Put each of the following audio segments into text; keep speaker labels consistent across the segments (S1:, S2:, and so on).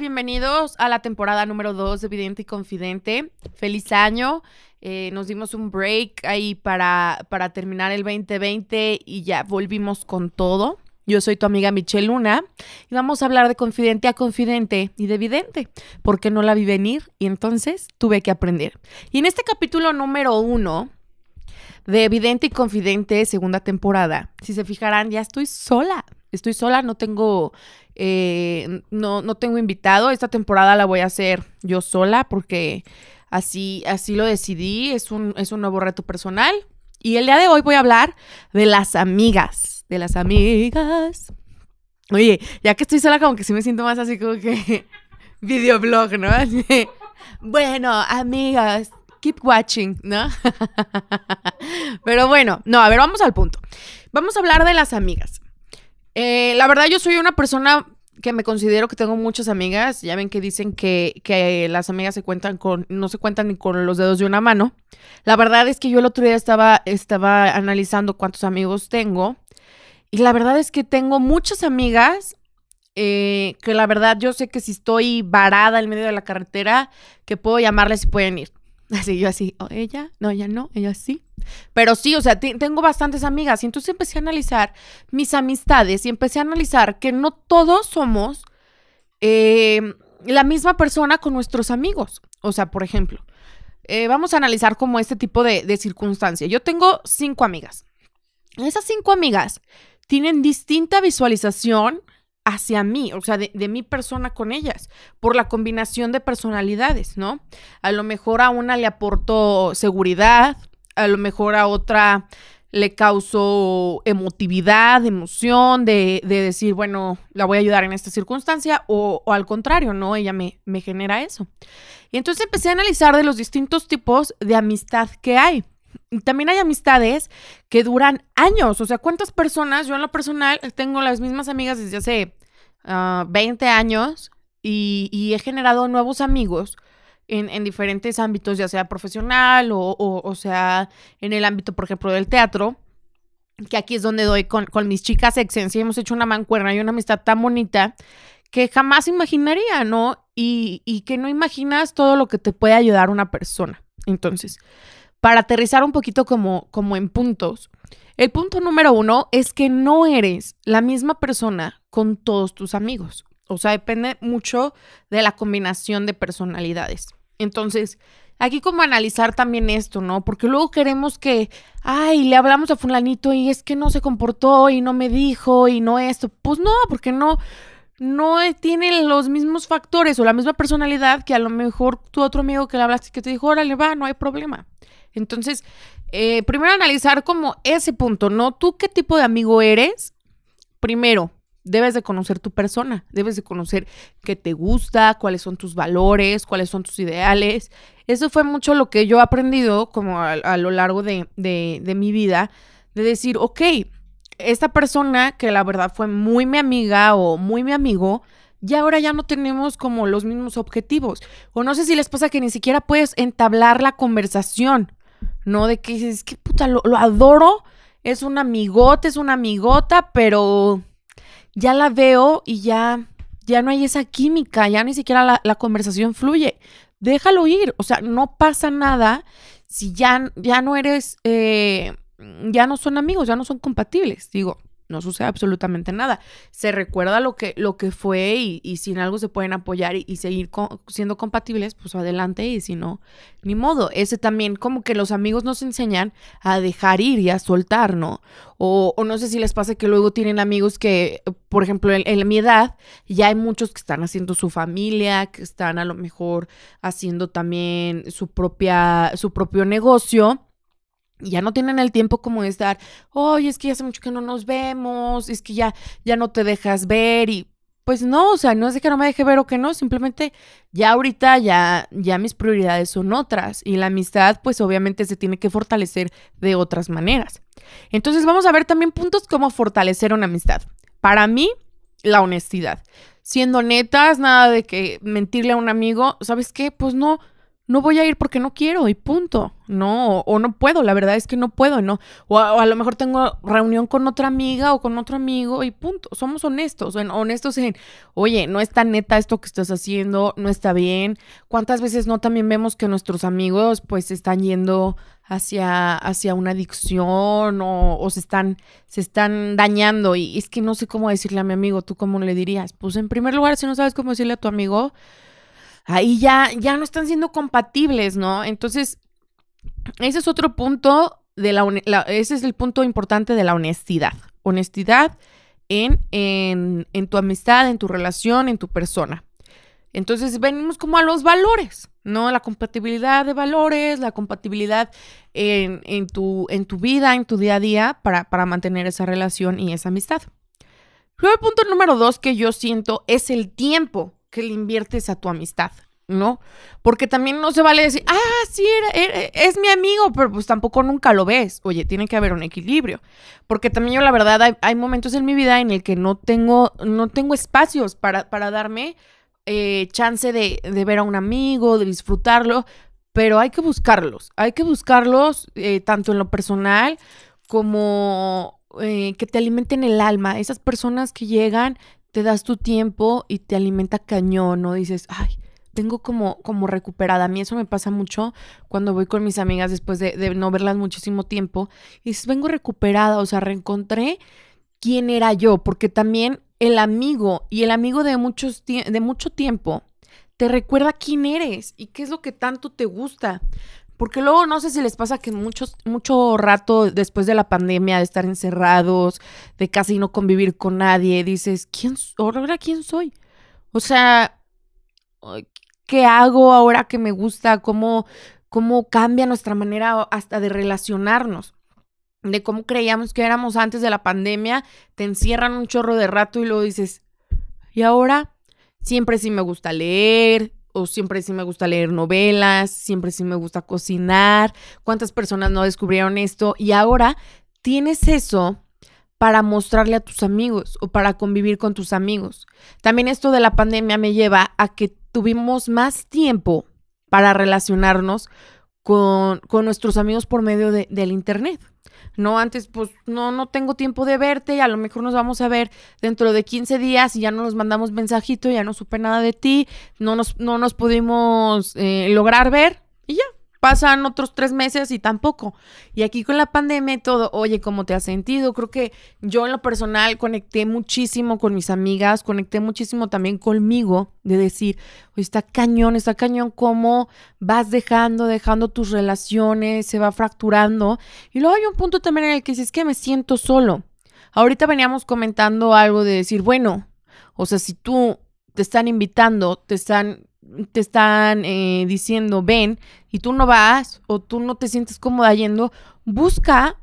S1: Bienvenidos a la temporada número 2 de Vidente y Confidente. Feliz año. Eh, nos dimos un break ahí para, para terminar el 2020 y ya volvimos con todo. Yo soy tu amiga Michelle Luna y vamos a hablar de confidente a confidente y de vidente, porque no la vi venir y entonces tuve que aprender. Y en este capítulo número uno de Evidente y Confidente, segunda temporada, si se fijarán, ya estoy sola estoy sola, no tengo, eh, no, no tengo invitado. Esta temporada la voy a hacer yo sola porque así, así lo decidí. Es un, es un nuevo reto personal. Y el día de hoy voy a hablar de las amigas, de las amigas. Oye, ya que estoy sola, como que sí me siento más así como que videoblog, ¿no? bueno, amigas, keep watching, ¿no? Pero bueno, no, a ver, vamos al punto. Vamos a hablar de las amigas. Eh, la verdad, yo soy una persona que me considero que tengo muchas amigas. Ya ven que dicen que, las amigas se cuentan con, no se cuentan ni con los dedos de una mano. La verdad es que yo el otro día estaba, estaba analizando cuántos amigos tengo. Y la verdad es que tengo muchas amigas eh, que la verdad yo sé que si estoy varada en medio de la carretera, que puedo llamarles y pueden ir. Así yo así, o oh, ella, no, ella no, ella sí, pero sí, o sea, tengo bastantes amigas y entonces empecé a analizar mis amistades y empecé a analizar que no todos somos eh, la misma persona con nuestros amigos. O sea, por ejemplo, eh, vamos a analizar como este tipo de, circunstancia. Yo tengo cinco amigas. Esas cinco amigas tienen distinta visualización hacia mí, o sea, de, mi persona con ellas, por la combinación de personalidades, ¿no? A lo mejor a una le aporto seguridad, a lo mejor a otra le causó emotividad, emoción, de, de, decir, bueno, la voy a ayudar en esta circunstancia, o, al contrario, ¿no? Ella me, me, genera eso. Y entonces empecé a analizar de los distintos tipos de amistad que hay. Y también hay amistades que duran años, o sea, ¿cuántas personas? Yo en lo personal tengo las mismas amigas desde hace 20 ah, años y, y he generado nuevos amigos en, diferentes ámbitos, ya sea profesional o, sea en el ámbito, por ejemplo, del teatro, que aquí es donde doy con, mis chicas y hemos hecho una mancuerna y una amistad tan bonita que jamás imaginaría, ¿no? Y, y que no imaginas todo lo que te puede ayudar una persona. Entonces, para aterrizar un poquito como, como en puntos, el punto número uno es que no eres la misma persona con todos tus amigos. O sea, depende mucho de la combinación de personalidades. Entonces, aquí como analizar también esto, ¿no? Porque luego queremos que, ay, le hablamos a fulanito y es que no se comportó y no me dijo y no esto. Pues no, porque no, no eh, tiene los mismos factores o la misma personalidad que a lo mejor tu otro amigo que le hablaste que te dijo, órale, va, no hay problema. Entonces, eh, primero analizar como ese punto, ¿no? ¿Tú qué tipo de amigo eres? Primero, debes de conocer tu persona, debes de conocer qué te gusta, cuáles son tus valores, cuáles son tus ideales. Eso fue mucho lo que yo he aprendido como a, lo largo de, mi vida, de decir, ok, esta persona que la verdad fue muy mi amiga o muy mi amigo, y ahora ya no tenemos como los mismos objetivos. O no sé si les pasa que ni siquiera puedes entablar la conversación, ¿no? De que dices, qué puta, lo, lo adoro, es un amigote, es una amigota, pero ya la veo y ya, ya no hay esa química, ya ni siquiera la, conversación fluye. Déjalo ir, o sea, no pasa nada si ya, ya no eres, eh, ya no son amigos, ya no son compatibles, digo no sucede absolutamente nada. Se recuerda lo que, lo que fue y, y si en algo se pueden apoyar y, seguir siendo compatibles, pues adelante y si no, ni modo. Ese también como que los amigos nos enseñan a dejar ir y a soltar, ¿no? O, no sé si les pasa que luego tienen amigos que, por ejemplo, en, en mi edad ya hay muchos que están haciendo su familia, que están a lo mejor haciendo también su propia, su propio negocio ya no tienen el tiempo como de estar, hoy es que ya hace mucho que no nos vemos, es que ya, ya no te dejas ver y pues no, o sea, no es de que no me deje ver o que no, simplemente ya ahorita ya, ya mis prioridades son otras y la amistad pues obviamente se tiene que fortalecer de otras maneras. Entonces vamos a ver también puntos como fortalecer una amistad. Para mí, la honestidad. Siendo netas, nada de que mentirle a un amigo, ¿sabes qué? Pues no, no voy a ir porque no quiero y punto. No, o no puedo, la verdad es que no puedo, no. O a, lo mejor tengo reunión con otra amiga o con otro amigo y punto. Somos honestos, en, honestos en, oye, no está neta esto que estás haciendo, no está bien. ¿Cuántas veces no también vemos que nuestros amigos pues están yendo hacia, hacia una adicción o, o se, están, se están dañando? Y es que no sé cómo decirle a mi amigo, ¿tú cómo le dirías? Pues en primer lugar, si no sabes cómo decirle a tu amigo, ahí ya, ya no están siendo compatibles, ¿no? Entonces, ese es otro punto de la, ese es el punto importante de la honestidad. Honestidad en, tu amistad, en tu relación, en tu persona. Entonces venimos como a los valores, ¿no? La compatibilidad de valores, la compatibilidad en, tu, en tu vida, en tu día a día, para, para mantener esa relación y esa amistad. Luego el punto número dos que yo siento es el tiempo que le inviertes a tu amistad, ¿no? Porque también no se vale decir, ah, sí, era, es mi amigo, pero pues tampoco nunca lo ves. Oye, tiene que haber un equilibrio. Porque también yo, la verdad, hay, momentos en mi vida en el que no tengo, no tengo espacios para, para darme eh, chance de, de ver a un amigo, de disfrutarlo, pero hay que buscarlos. Hay que buscarlos eh, tanto en lo personal como eh, que te alimenten el alma. Esas personas que llegan, te das tu tiempo y te alimenta cañón, ¿no? Dices, ay, tengo como, como recuperada. A mí eso me pasa mucho cuando voy con mis amigas después de, no verlas muchísimo tiempo. Y dices, vengo recuperada, o sea, reencontré quién era yo, porque también el amigo y el amigo de, muchos de mucho tiempo te recuerda quién eres y qué es lo que tanto te gusta. Porque luego no sé si les pasa que muchos, mucho rato después de la pandemia, de estar encerrados, de casi no convivir con nadie, dices, ¿quién, ahora quién soy? O sea, ¿qué hago ahora que me gusta? ¿Cómo, cómo cambia nuestra manera hasta de relacionarnos? De cómo creíamos que éramos antes de la pandemia, te encierran un chorro de rato y luego dices, ¿y ahora? Siempre sí me gusta leer, o siempre sí me gusta leer novelas, siempre sí me gusta cocinar, cuántas personas no descubrieron esto y ahora tienes eso para mostrarle a tus amigos o para convivir con tus amigos. También esto de la pandemia me lleva a que tuvimos más tiempo para relacionarnos con, nuestros amigos por medio de, del Internet. No, antes pues no, no tengo tiempo de verte y a lo mejor nos vamos a ver dentro de 15 días y ya no nos mandamos mensajito, ya no supe nada de ti, no nos, no nos pudimos eh, lograr ver y ya, pasan otros tres meses y tampoco. Y aquí con la pandemia todo, oye, ¿cómo te has sentido? Creo que yo en lo personal conecté muchísimo con mis amigas, conecté muchísimo también conmigo de decir, oye, está cañón, está cañón, cómo vas dejando, dejando tus relaciones, se va fracturando. Y luego hay un punto también en el que dices, es que me siento solo. Ahorita veníamos comentando algo de decir, bueno, o sea, si tú te están invitando, te están te están eh, diciendo ven y tú no vas o tú no te sientes cómoda yendo, busca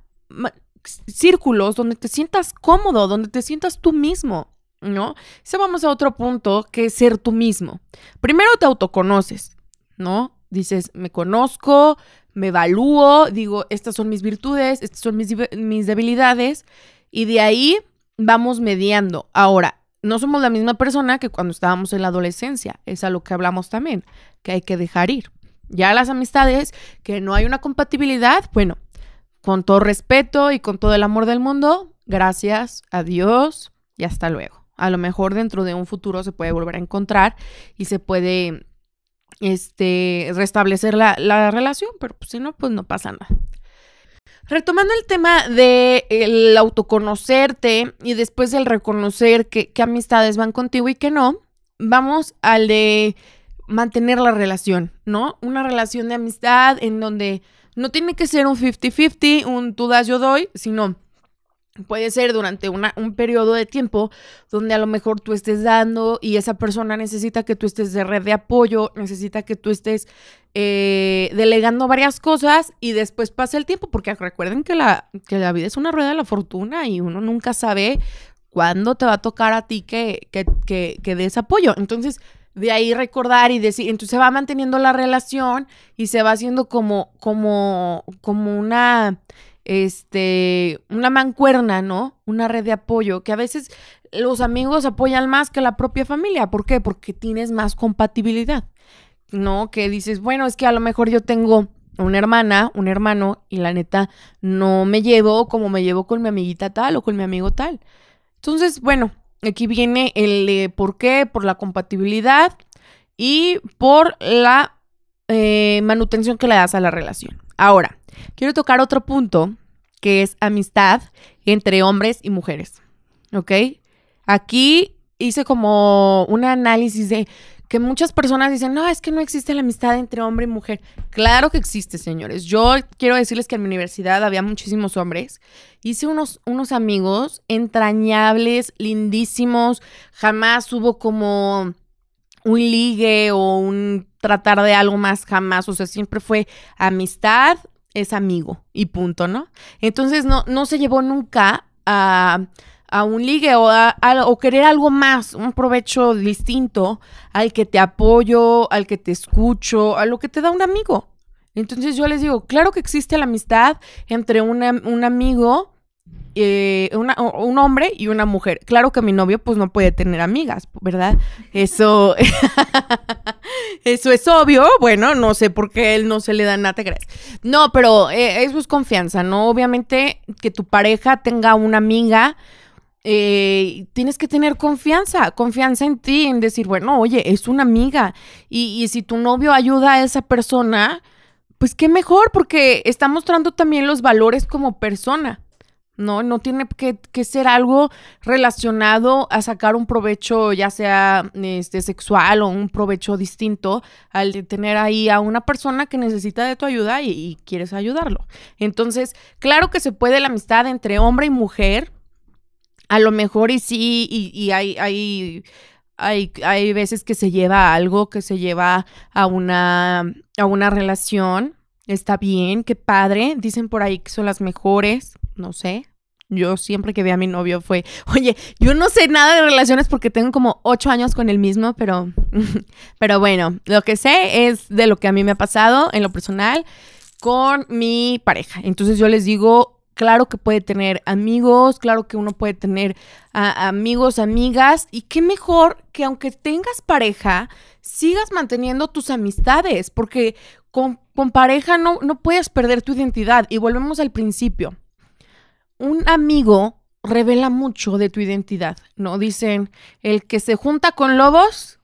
S1: círculos donde te sientas cómodo, donde te sientas tú mismo, ¿no? Se vamos a otro punto que es ser tú mismo. Primero te autoconoces, ¿no? Dices, me conozco, me evalúo, digo, estas son mis virtudes, estas son mis, mis debilidades y de ahí vamos mediando. Ahora, no somos la misma persona que cuando estábamos en la adolescencia. Es a lo que hablamos también, que hay que dejar ir. Ya las amistades, que no hay una compatibilidad, bueno, con todo respeto y con todo el amor del mundo, gracias, adiós y hasta luego. A lo mejor dentro de un futuro se puede volver a encontrar y se puede este, restablecer la, la relación, pero pues si no, pues no pasa nada. Retomando el tema de el autoconocerte y después el reconocer qué amistades van contigo y qué no, vamos al de mantener la relación, ¿no? Una relación de amistad en donde no tiene que ser un 50-50, un tú das, yo doy, sino Puede ser durante una, un periodo de tiempo donde a lo mejor tú estés dando y esa persona necesita que tú estés de red de apoyo, necesita que tú estés eh, delegando varias cosas y después pasa el tiempo, porque recuerden que la, que la vida es una rueda de la fortuna y uno nunca sabe cuándo te va a tocar a ti que, que, que, que des apoyo. Entonces, de ahí recordar y decir, entonces se va manteniendo la relación y se va haciendo como, como, como una este, una mancuerna, ¿no? Una red de apoyo, que a veces los amigos apoyan más que la propia familia. ¿Por qué? Porque tienes más compatibilidad, ¿no? Que dices, bueno, es que a lo mejor yo tengo una hermana, un hermano, y la neta no me llevo como me llevo con mi amiguita tal o con mi amigo tal. Entonces, bueno, aquí viene el por qué, por la compatibilidad y por la eh, manutención que le das a la relación. Ahora, quiero tocar otro punto que es amistad entre hombres y mujeres. ¿Ok? Aquí hice como un análisis de que muchas personas dicen, no, es que no existe la amistad entre hombre y mujer. Claro que existe, señores. Yo quiero decirles que en mi universidad había muchísimos hombres. Hice unos, unos amigos entrañables, lindísimos. Jamás hubo como un ligue o un tratar de algo más, jamás. O sea, siempre fue amistad, es amigo y punto, ¿no? Entonces no, no se llevó nunca a, un ligue o, a, querer algo más, un provecho distinto al que te apoyo, al que te escucho, a lo que te da un amigo. Entonces yo les digo, claro que existe la amistad entre un amigo eh, un hombre y una mujer. Claro que mi novio pues no puede tener amigas, ¿verdad? Eso, eso es obvio. Bueno, no sé por qué él no se le da nada, te No, pero eh, eso es confianza, ¿no? Obviamente que tu pareja tenga una amiga. Eh, tienes que tener confianza, confianza en ti, en decir, bueno, oye, es una amiga. y si tu novio ayuda a esa persona, pues qué mejor, porque está mostrando también los valores como persona. ¿no? No tiene que, ser algo relacionado a sacar un provecho, ya sea este, sexual o un provecho distinto, al de tener ahí a una persona que necesita de tu ayuda y, quieres ayudarlo. Entonces, claro que se puede la amistad entre hombre y mujer, a lo mejor y sí, y, y hay, hay, hay, hay, veces que se lleva algo, que se lleva a una, a una relación. Está bien, qué padre. Dicen por ahí que son las mejores, no sé yo siempre que vi a mi novio fue, oye, yo no sé nada de relaciones porque tengo como ocho años con el mismo, pero, pero bueno, lo que sé es de lo que a mí me ha pasado en lo personal con mi pareja. Entonces yo les digo, claro que puede tener amigos, claro que uno puede tener amigos, amigas, y qué mejor que aunque tengas pareja, sigas manteniendo tus amistades, porque con, con pareja no, no puedes perder tu identidad. Y volvemos al principio un amigo revela mucho de tu identidad, ¿no? Dicen, el que se junta con lobos,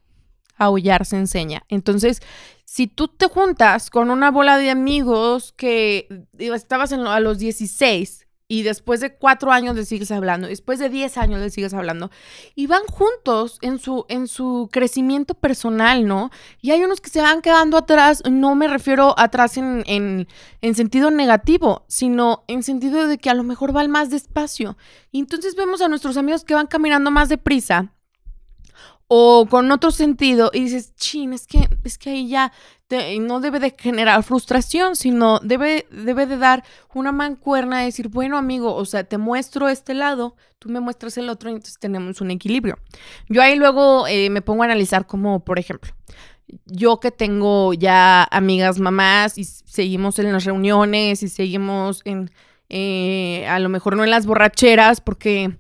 S1: aullar se enseña. Entonces, si tú te juntas con una bola de amigos que estabas a los 16 y después de cuatro años le sigues hablando, después de diez años le sigues hablando, y van juntos en su, en su crecimiento personal, ¿no? Y hay unos que se van quedando atrás, no me refiero atrás en, en sentido negativo, sino en sentido de que a lo mejor van más despacio. Y entonces vemos a nuestros amigos que van caminando más deprisa o con otro sentido y dices, chin, es que, es que ahí ya no debe de generar frustración, sino debe, debe de dar una mancuerna y decir, bueno amigo, o sea, te muestro este lado, tú me muestras el otro y entonces tenemos un equilibrio. Yo ahí luego eh, me pongo a analizar como, por ejemplo, yo que tengo ya amigas mamás y seguimos en las reuniones y seguimos en, eh, a lo mejor no en las borracheras porque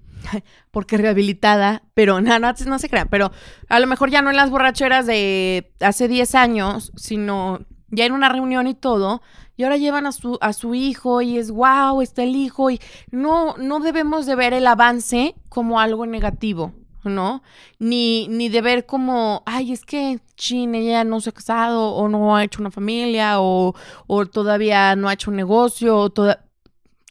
S1: porque rehabilitada, pero nada no, se crean, pero a lo mejor ya no en las borracheras de hace 10 años, sino ya en una reunión y todo, y ahora llevan a su, a su hijo y es, wow, está el hijo, y no, no debemos de ver el avance como algo negativo. ¿no? Ni, ni de ver como, ay, es que chin, ella no se ha casado o no ha hecho una familia o, o todavía no ha hecho un negocio. O toda...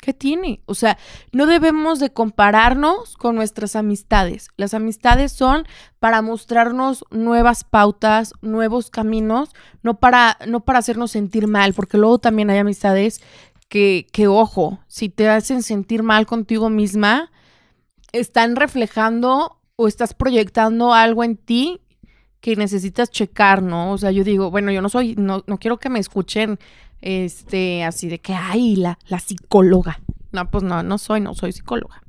S1: ¿Qué tiene? O sea, no debemos de compararnos con nuestras amistades. Las amistades son para mostrarnos nuevas pautas, nuevos caminos, no para, no para hacernos sentir mal, porque luego también hay amistades que, que, ojo, si te hacen sentir mal contigo misma, están reflejando o estás proyectando algo en ti que necesitas checar, ¿no? O sea, yo digo, bueno, yo no soy, no, no quiero que me escuchen este, así de que, ay, la, la psicóloga. No, pues no, no soy, no soy psicóloga.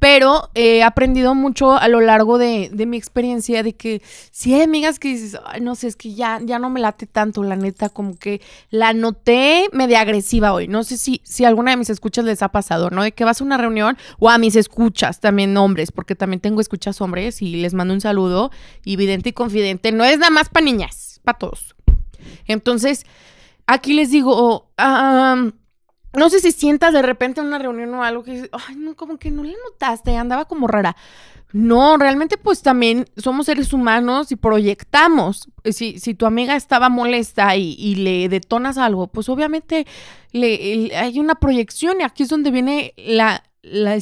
S1: Pero he aprendido mucho a lo largo de, de mi experiencia de que si hay amigas que dices, no sé, es que ya, ya no me late tanto, la neta, como que la noté media agresiva hoy. No sé si, si alguna de mis escuchas les ha pasado, ¿no? De que vas a una reunión o a mis escuchas también hombres, porque también tengo escuchas hombres y les mando un saludo evidente y confidente. No es nada más para niñas, para todos. Entonces, aquí les digo, no sé si sientas de repente en una reunión o algo que dices, ay, no, como que no le notaste, andaba como rara. No, realmente pues también somos seres humanos y proyectamos. Si, tu amiga estaba molesta y, le detonas algo, pues obviamente hay una proyección y aquí es donde viene el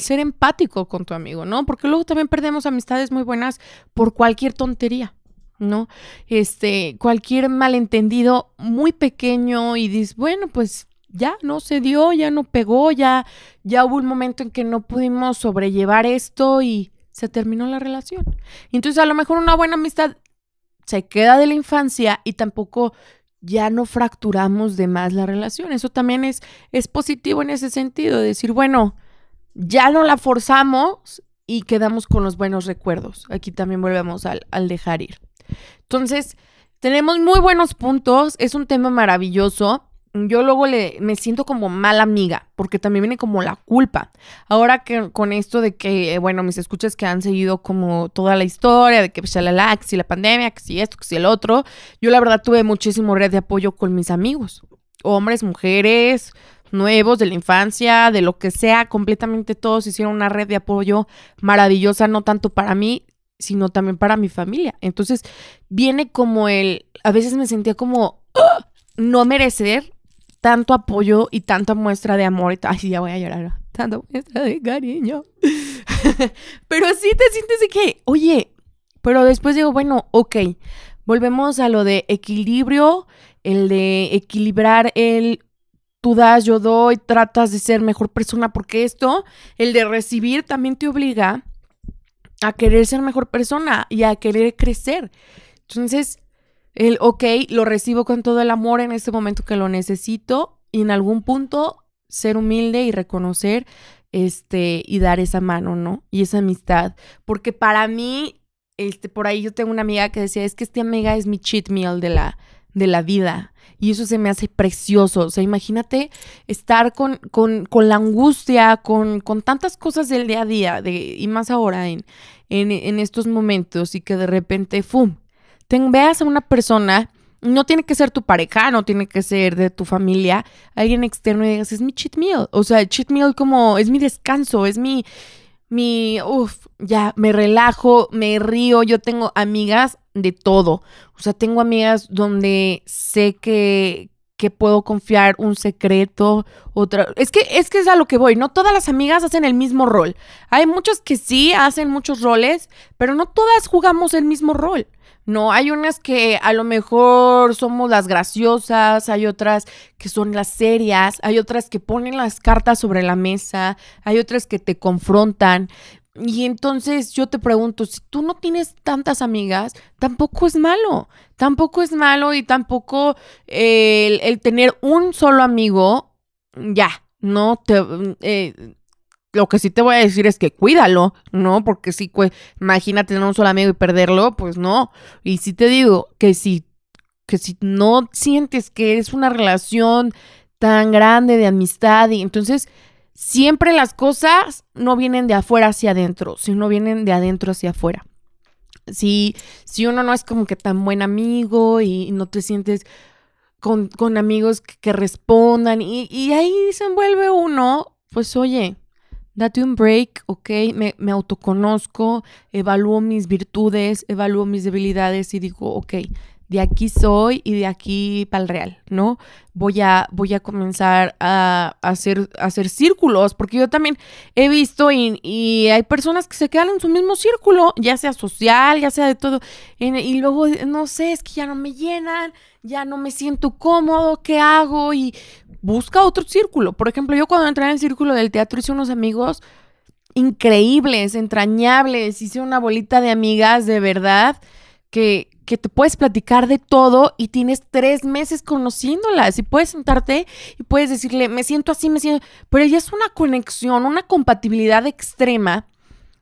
S1: ser empático con tu amigo, ¿no? Porque luego también perdemos amistades muy buenas por cualquier tontería. ¿no? Este, cualquier malentendido muy pequeño y dices, bueno, pues ya no se dio, ya no pegó, ya, ya hubo un momento en que no pudimos sobrellevar esto y se terminó la relación. entonces a lo mejor una buena amistad se queda de la infancia y tampoco ya no fracturamos de más la relación. Eso también es, es positivo en ese sentido, decir, bueno, ya no la forzamos y quedamos con los buenos recuerdos. Aquí también volvemos al dejar ir. Entonces, tenemos muy buenos puntos, es un tema maravilloso. Yo luego le, me siento como mala amiga, porque también viene como la culpa. Ahora que con esto de que, bueno, mis escuchas que han seguido como toda la historia, de que pues, la, que si la pandemia, que si esto, que si el otro, yo la verdad tuve muchísimo red de apoyo con mis amigos, hombres, mujeres, nuevos, de la infancia, de lo que sea, completamente todos hicieron una red de apoyo maravillosa, no tanto para mí, sino también para mi familia. Entonces, viene como el, a veces me sentía como ¡Ah! no merecer tanto apoyo y tanta muestra de amor. Y Ay, ya voy a llorar. Tanta muestra de cariño. pero sí te sientes de que, oye, pero después digo, bueno, ok, volvemos a lo de equilibrio, el de equilibrar el tú das, yo doy, tratas de ser mejor persona porque esto, el de recibir también te obliga a querer ser mejor persona y a querer crecer. Entonces, el ok, lo recibo con todo el amor en este momento que lo necesito y en algún punto ser humilde y reconocer este y dar esa mano, ¿no? Y esa amistad, porque para mí este por ahí yo tengo una amiga que decía, "Es que esta amiga es mi cheat meal de la de la vida." Y eso se me hace precioso. O sea, imagínate estar con, con, con la angustia, con, tantas cosas del día a día, de, y más ahora en, en, estos momentos, y que de repente, ¡fum! Te veas a una persona, no tiene que ser tu pareja, no tiene que ser de tu familia, alguien externo, y digas, es mi cheat meal. O sea, cheat meal como, es mi descanso, es mi, mi, uff, ya me relajo, me río. Yo tengo amigas de todo. O sea, tengo amigas donde sé que, que puedo confiar un secreto, otra... Es que, es que es a lo que voy, no todas las amigas hacen el mismo rol. Hay muchas que sí hacen muchos roles, pero no todas jugamos el mismo rol. No, hay unas que a lo mejor somos las graciosas, hay otras que son las serias, hay otras que ponen las cartas sobre la mesa, hay otras que te confrontan. Y entonces yo te pregunto, si tú no tienes tantas amigas, tampoco es malo, tampoco es malo y tampoco el, tener un solo amigo, ya, no te... Mm, eh, lo que sí te voy a decir es que cuídalo, ¿no? Porque si, pues, imagínate tener un solo amigo y perderlo, pues no. Y sí te digo que si, que si no sientes que es una relación tan grande de amistad y entonces Siempre las cosas no vienen de afuera hacia adentro, sino vienen de adentro hacia afuera. Si, si uno no es como que tan buen amigo y no te sientes con, con amigos que, respondan y, ahí se envuelve uno, pues oye, date un break, ¿ok? Me, me autoconozco, evalúo mis virtudes, evalúo mis debilidades y digo, ok, de aquí soy y de aquí para el real, ¿no? Voy a, voy a comenzar a hacer, hacer círculos, porque yo también he visto y, hay personas que se quedan en su mismo círculo, ya sea social, ya sea de todo, y, luego, no sé, es que ya no me llenan, ya no me siento cómodo, ¿qué hago? Y busca otro círculo. Por ejemplo, yo cuando entré en el círculo del teatro hice unos amigos increíbles, entrañables, hice una bolita de amigas de verdad que que te puedes platicar de todo y tienes tres meses conociéndolas y puedes sentarte y puedes decirle, me siento así, me siento, pero ella es una conexión, una compatibilidad extrema.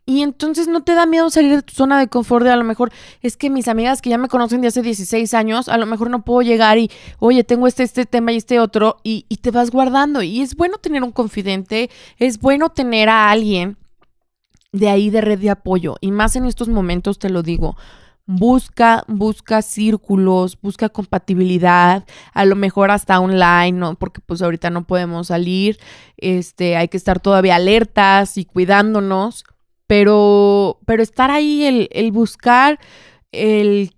S1: Y entonces no te da miedo salir de tu zona de confort a lo mejor es que mis amigas que ya me conocen de hace 16 años, a lo mejor no puedo llegar y, oye, tengo este, este tema y este otro, y, y te vas guardando. Y es bueno tener un confidente, es bueno tener a alguien de ahí de red de apoyo. Y más en estos momentos te lo digo busca, busca círculos, busca compatibilidad, a lo mejor hasta online, ¿no? Porque pues ahorita no podemos salir, este, hay que estar todavía alertas y cuidándonos, pero, pero estar ahí, el, el buscar, el,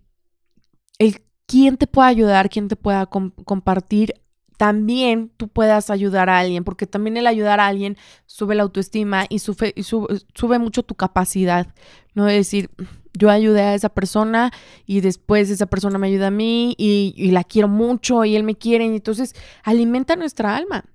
S1: el quién te pueda ayudar, quién te pueda compartir, también tú puedas ayudar a alguien, porque también el ayudar a alguien sube la autoestima y, sube, sube mucho tu capacidad, ¿no? Es decir, yo ayudé a esa persona y después esa persona me ayuda a mí y, la quiero mucho y él me quiere. Y entonces alimenta nuestra alma.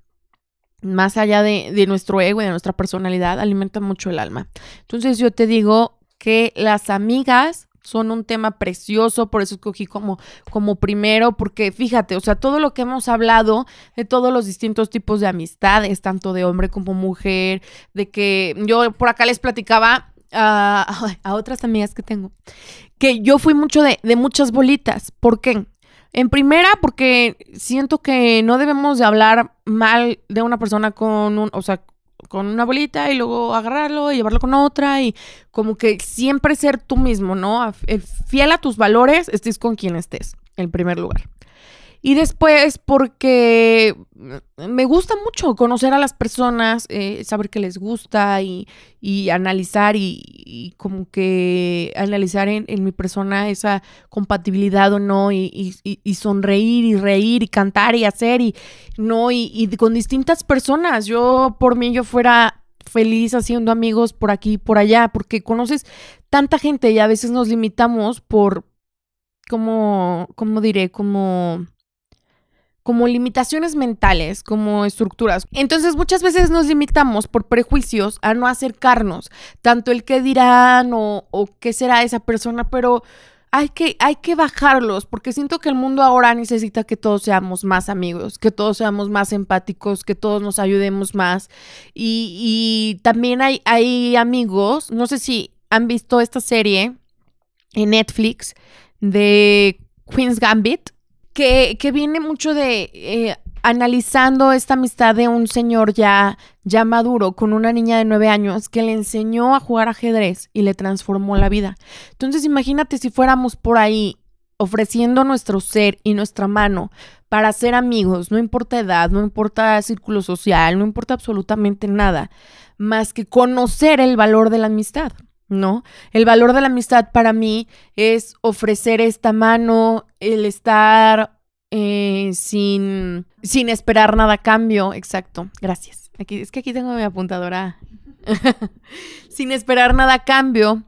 S1: Más allá de, nuestro ego y de nuestra personalidad, alimenta mucho el alma. Entonces yo te digo que las amigas son un tema precioso, por eso escogí como, como primero, porque fíjate, o sea, todo lo que hemos hablado de todos los distintos tipos de amistades, tanto de hombre como mujer, de que yo por acá les platicaba a, otras amigas que tengo, que yo fui mucho de, muchas bolitas. ¿Por qué? En primera, porque siento que no debemos de hablar mal de una persona con un, o sea, con una bolita y luego agarrarlo y llevarlo con otra y como que siempre ser tú mismo, ¿no? Eh, fiel a tus valores, estés con quien estés, en primer lugar. Y después porque me gusta mucho conocer a las personas, eh, saber qué les gusta y, analizar y, como que analizar en, mi persona esa compatibilidad o no y, sonreír y reír y cantar y hacer y no y, con distintas personas. Yo por mí yo fuera feliz haciendo amigos por aquí y por allá porque conoces tanta gente y a veces nos limitamos por como, cómo diré, como como limitaciones mentales, como estructuras. Entonces muchas veces nos limitamos por prejuicios a no acercarnos, tanto el qué dirán o, o qué será esa persona, pero hay que, hay que bajarlos, porque siento que el mundo ahora necesita que todos seamos más amigos, que todos seamos más empáticos, que todos nos ayudemos más. Y, y también hay, hay amigos, no sé si han visto esta serie en Netflix de Queen's Gambit, que, que viene mucho de eh, analizando esta amistad de un señor ya, ya maduro con una niña de nueve años que le enseñó a jugar ajedrez y le transformó la vida. Entonces imagínate si fuéramos por ahí ofreciendo nuestro ser y nuestra mano para ser amigos, no importa edad, no importa círculo social, no importa absolutamente nada, más que conocer el valor de la amistad. ¿no? El valor de la amistad para mí es ofrecer esta mano, el estar eh, sin, sin esperar nada a cambio, exacto, gracias. Aquí, es que aquí tengo mi apuntadora. sin esperar nada a cambio,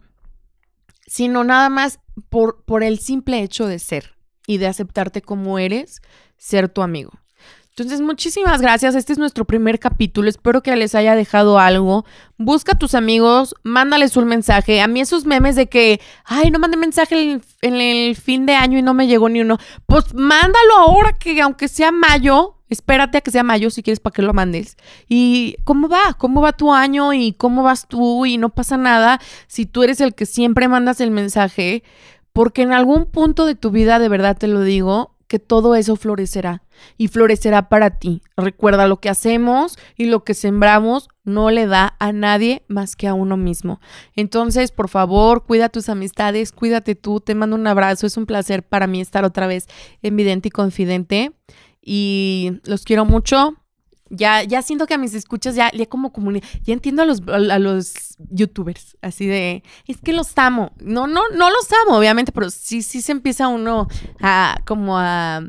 S1: sino nada más por, por el simple hecho de ser y de aceptarte como eres, ser tu amigo. Entonces, muchísimas gracias. Este es nuestro primer capítulo. Espero que les haya dejado algo. Busca a tus amigos, mándales un mensaje. A mí esos memes de que, ay, no mandé mensaje en, el fin de año y no me llegó ni uno. Pues mándalo ahora que aunque sea mayo, espérate a que sea mayo si quieres para que lo mandes. ¿Y cómo va? ¿Cómo va tu año? ¿Y cómo vas tú? Y no pasa nada si tú eres el que siempre mandas el mensaje, porque en algún punto de tu vida, de verdad te lo digo, que todo eso florecerá y florecerá para ti. Recuerda lo que hacemos y lo que sembramos no le da a nadie más que a uno mismo. Entonces, por favor, cuida tus amistades, cuídate tú, te mando un abrazo, es un placer para mí estar otra vez en Vidente y Confidente y los quiero mucho. Ya, ya siento que a mis escuchas ya, le como comunidad, ya entiendo a los, a los youtubers, así de, es que los amo. No, no, no los amo, obviamente, pero sí, sí se empieza uno a como a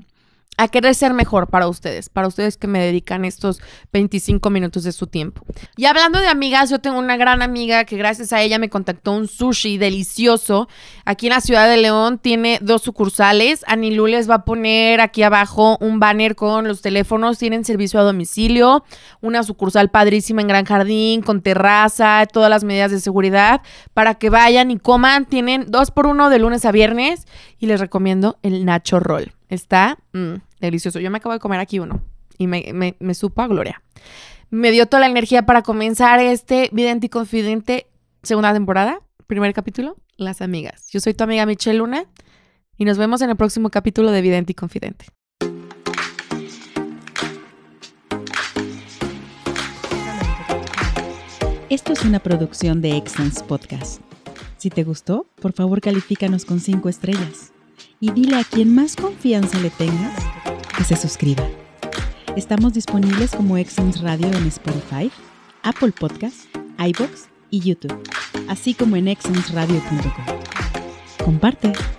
S1: a querer ser mejor para ustedes, para ustedes que me dedican estos 25 minutos de su tiempo. Y hablando de amigas, yo tengo una gran amiga que gracias a ella me contactó un sushi delicioso aquí en la ciudad de León. Tiene dos sucursales. Anilú les va a poner aquí abajo un banner con los teléfonos. Tienen servicio a domicilio, una sucursal padrísima en Gran Jardín, con terraza, todas las medidas de seguridad para que vayan y coman. Tienen dos por uno de lunes a viernes y les recomiendo el Nacho Roll. Está mm. Mm, delicioso. Yo me acabo de comer aquí uno y me, me, supo a gloria. Me dio toda la energía para comenzar este Vidente y Confidente segunda temporada, primer capítulo, Las Amigas. Yo soy tu amiga Michelle Luna y nos vemos en el próximo capítulo de Vidente y Confidente. Esto es una producción de Excellence Podcast. Si te gustó, por favor califícanos con cinco estrellas y dile a quien más confianza le tengas que se suscriba. Estamos disponibles como Excellence Radio en Spotify, Apple Podcasts, iBox y YouTube, así como en excellenceradio.com. Comparte.